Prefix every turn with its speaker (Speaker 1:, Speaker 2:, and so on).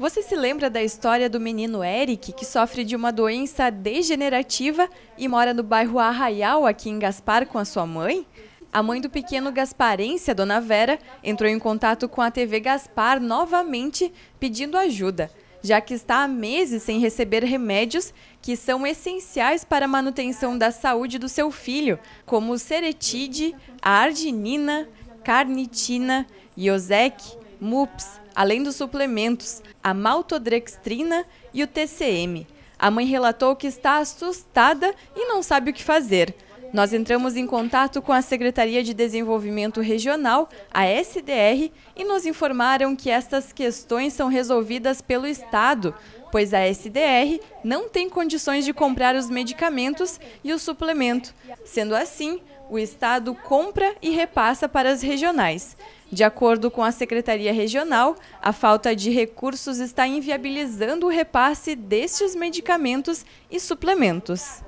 Speaker 1: Você se lembra da história do menino Eric, que sofre de uma doença degenerativa e mora no bairro Arraial, aqui em Gaspar, com a sua mãe? A mãe do pequeno gasparense, a dona Vera, entrou em contato com a TV Gaspar novamente pedindo ajuda, já que está há meses sem receber remédios que são essenciais para a manutenção da saúde do seu filho, como seretide, a arginina, carnitina, iosec, MUPS, além dos suplementos, a maltodextrina e o TCM. A mãe relatou que está assustada e não sabe o que fazer. Nós entramos em contato com a Secretaria de Desenvolvimento Regional, a SDR, e nos informaram que estas questões são resolvidas pelo Estado, pois a SDR não tem condições de comprar os medicamentos e o suplemento. Sendo assim, o Estado compra e repassa para as regionais. De acordo com a Secretaria Regional, a falta de recursos está inviabilizando o repasse destes medicamentos e suplementos.